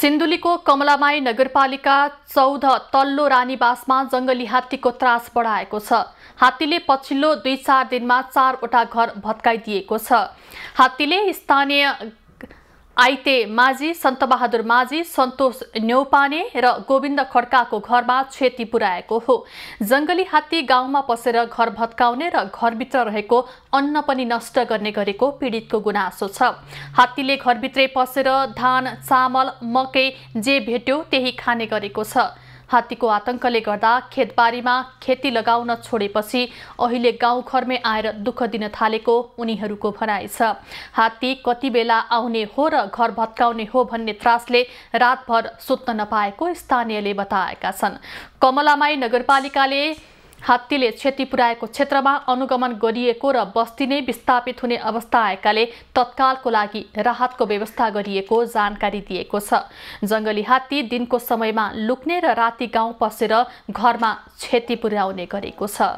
सिन्धुलीको कमलामाई नगरपालिका चौध तल्लो रानीबासमा जङ्गली हात्तीको त्रास बढाएको छ हात्तीले पछिल्लो दुई चार दिनमा चारवटा घर भत्काइदिएको छ हात्तीले स्थानीय आइते माझी सन्तबहादुर माझी सन्तोष न्यौपाने र गोविन्द खड्काको घरमा क्षति पुर्याएको हो जङ्गली हात्ती गाउँमा पसेर घर भत्काउने र घरभित्र रहेको अन्न पनि नष्ट गर्ने गरेको पीडितको गुनासो छ हात्तीले घरभित्रै पसेर धान चामल मकै जे भेट्यो त्यही खाने गरेको छ हात्तीको आतंकले गर्दा खेतबारीमा खेती लगाउन छोडेपछि अहिले गाउँघरमै आएर दुःख दिन थालेको उनीहरूको भनाइ छ हात्ती कति बेला आउने हो र घर भत्काउने हो भन्ने त्रासले रातभर सुत्न नपाएको स्थानीयले बताएका छन् कमलामाई नगरपालिकाले हात्तीले क्षति पुर्याएको क्षेत्रमा अनुगमन गरिएको र बस्ती नै विस्थापित हुने अवस्था आएकाले तत्कालको लागि राहतको व्यवस्था गरिएको जानकारी दिएको छ जङ्गली हात्ती दिनको समयमा लुक्ने र राति गाउँ पसेर घरमा क्षति पुर्याउने गरेको छ